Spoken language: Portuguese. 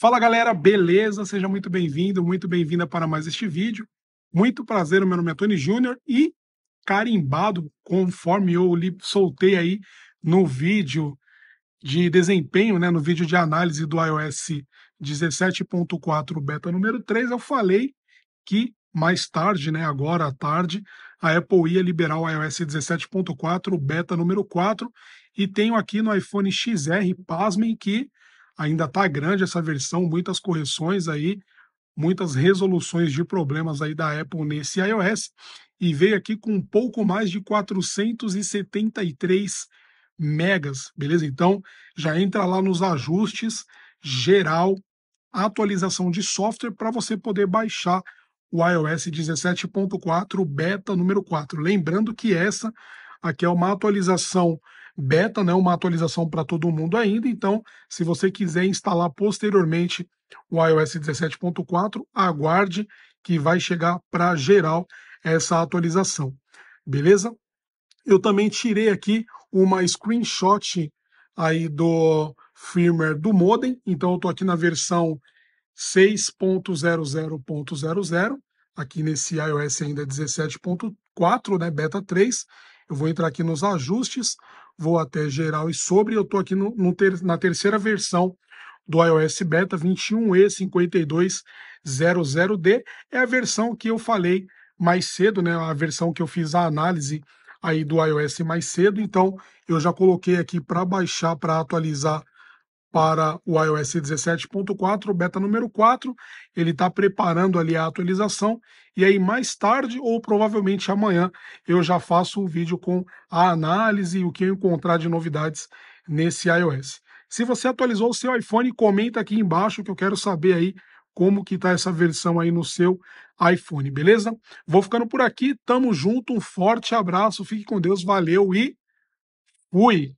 Fala galera, beleza? Seja muito bem-vindo, muito bem-vinda para mais este vídeo. Muito prazer, meu nome é Tony Júnior e carimbado, conforme eu li, soltei aí no vídeo de desempenho, né, no vídeo de análise do iOS 17.4 beta número 3, eu falei que mais tarde, né, agora à tarde, a Apple ia liberar o iOS 17.4 beta número 4 e tenho aqui no iPhone XR, pasmem que Ainda está grande essa versão, muitas correções aí, muitas resoluções de problemas aí da Apple nesse iOS e veio aqui com um pouco mais de 473 megas, beleza? Então, já entra lá nos ajustes geral, atualização de software para você poder baixar o iOS 17.4 beta número 4. Lembrando que essa aqui é uma atualização beta, né, uma atualização para todo mundo ainda. Então, se você quiser instalar posteriormente o iOS 17.4, aguarde que vai chegar para geral essa atualização. Beleza? Eu também tirei aqui uma screenshot aí do firmware do modem. Então, eu estou aqui na versão 6.00.00 aqui nesse iOS ainda 17.4, né, beta 3. Eu vou entrar aqui nos ajustes, vou até geral e sobre, eu estou aqui no, no ter, na terceira versão do iOS Beta 21E5200D, é a versão que eu falei mais cedo, né, a versão que eu fiz a análise aí do iOS mais cedo, então eu já coloquei aqui para baixar, para atualizar para o iOS 17.4, beta número 4. Ele está preparando ali a atualização. E aí, mais tarde, ou provavelmente amanhã, eu já faço o vídeo com a análise e o que eu encontrar de novidades nesse iOS. Se você atualizou o seu iPhone, comenta aqui embaixo que eu quero saber aí como que está essa versão aí no seu iPhone, beleza? Vou ficando por aqui, tamo junto, um forte abraço, fique com Deus, valeu e fui!